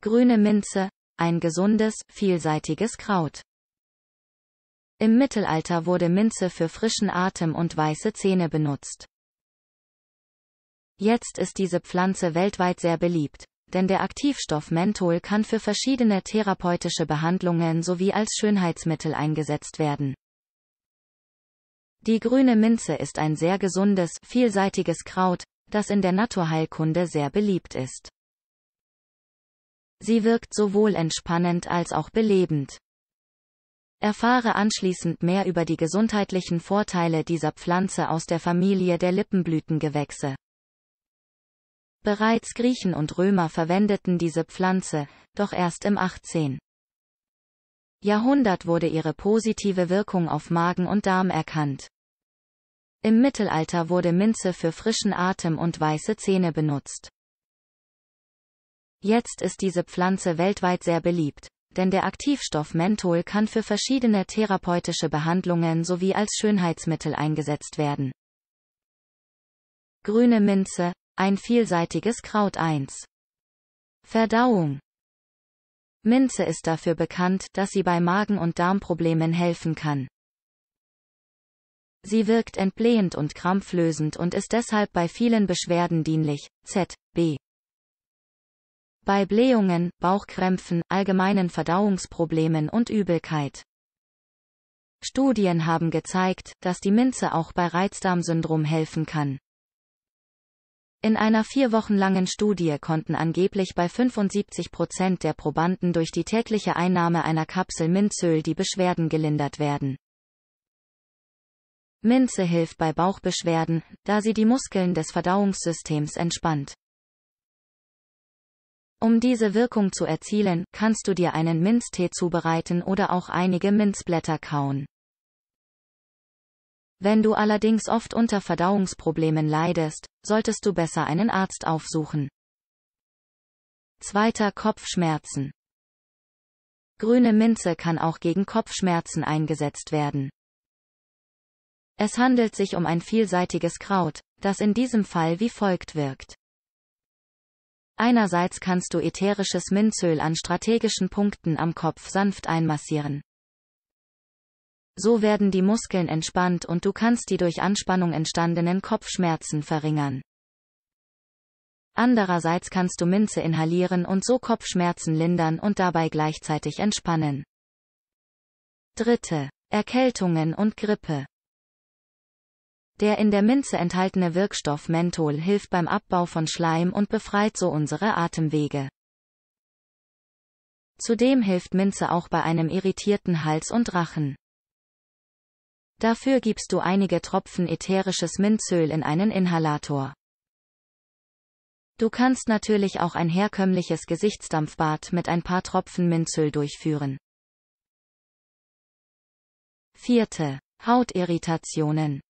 Grüne Minze, ein gesundes, vielseitiges Kraut. Im Mittelalter wurde Minze für frischen Atem und weiße Zähne benutzt. Jetzt ist diese Pflanze weltweit sehr beliebt, denn der Aktivstoff Menthol kann für verschiedene therapeutische Behandlungen sowie als Schönheitsmittel eingesetzt werden. Die grüne Minze ist ein sehr gesundes, vielseitiges Kraut, das in der Naturheilkunde sehr beliebt ist. Sie wirkt sowohl entspannend als auch belebend. Erfahre anschließend mehr über die gesundheitlichen Vorteile dieser Pflanze aus der Familie der Lippenblütengewächse. Bereits Griechen und Römer verwendeten diese Pflanze, doch erst im 18. Jahrhundert wurde ihre positive Wirkung auf Magen und Darm erkannt. Im Mittelalter wurde Minze für frischen Atem und weiße Zähne benutzt. Jetzt ist diese Pflanze weltweit sehr beliebt, denn der Aktivstoff Menthol kann für verschiedene therapeutische Behandlungen sowie als Schönheitsmittel eingesetzt werden. Grüne Minze, ein vielseitiges Kraut 1. Verdauung. Minze ist dafür bekannt, dass sie bei Magen- und Darmproblemen helfen kann. Sie wirkt entblähend und krampflösend und ist deshalb bei vielen Beschwerden dienlich. Z. B. Bei Blähungen, Bauchkrämpfen, allgemeinen Verdauungsproblemen und Übelkeit. Studien haben gezeigt, dass die Minze auch bei Reizdarmsyndrom helfen kann. In einer vier Wochen langen Studie konnten angeblich bei 75 Prozent der Probanden durch die tägliche Einnahme einer Kapsel Minzöl die Beschwerden gelindert werden. Minze hilft bei Bauchbeschwerden, da sie die Muskeln des Verdauungssystems entspannt. Um diese Wirkung zu erzielen, kannst du dir einen Minztee zubereiten oder auch einige Minzblätter kauen. Wenn du allerdings oft unter Verdauungsproblemen leidest, solltest du besser einen Arzt aufsuchen. Zweiter Kopfschmerzen. Grüne Minze kann auch gegen Kopfschmerzen eingesetzt werden. Es handelt sich um ein vielseitiges Kraut, das in diesem Fall wie folgt wirkt. Einerseits kannst du ätherisches Minzöl an strategischen Punkten am Kopf sanft einmassieren. So werden die Muskeln entspannt und du kannst die durch Anspannung entstandenen Kopfschmerzen verringern. Andererseits kannst du Minze inhalieren und so Kopfschmerzen lindern und dabei gleichzeitig entspannen. Dritte. Erkältungen und Grippe. Der in der Minze enthaltene Wirkstoff Menthol hilft beim Abbau von Schleim und befreit so unsere Atemwege. Zudem hilft Minze auch bei einem irritierten Hals und Rachen. Dafür gibst du einige Tropfen ätherisches Minzöl in einen Inhalator. Du kannst natürlich auch ein herkömmliches Gesichtsdampfbad mit ein paar Tropfen Minzöl durchführen. Vierte. Hautirritationen.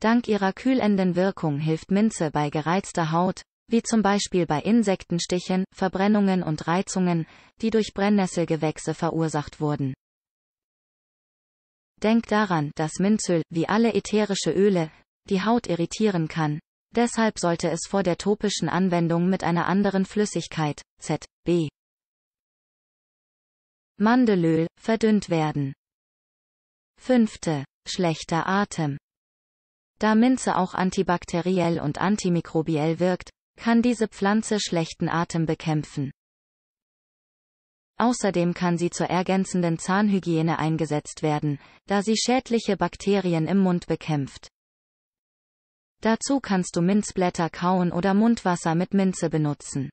Dank ihrer kühlenden Wirkung hilft Minze bei gereizter Haut, wie zum Beispiel bei Insektenstichen, Verbrennungen und Reizungen, die durch Brennnesselgewächse verursacht wurden. Denk daran, dass Minzöl, wie alle ätherische Öle, die Haut irritieren kann. Deshalb sollte es vor der topischen Anwendung mit einer anderen Flüssigkeit, ZB. Mandelöl, verdünnt werden. Fünfte. Schlechter Atem. Da Minze auch antibakteriell und antimikrobiell wirkt, kann diese Pflanze schlechten Atem bekämpfen. Außerdem kann sie zur ergänzenden Zahnhygiene eingesetzt werden, da sie schädliche Bakterien im Mund bekämpft. Dazu kannst du Minzblätter kauen oder Mundwasser mit Minze benutzen.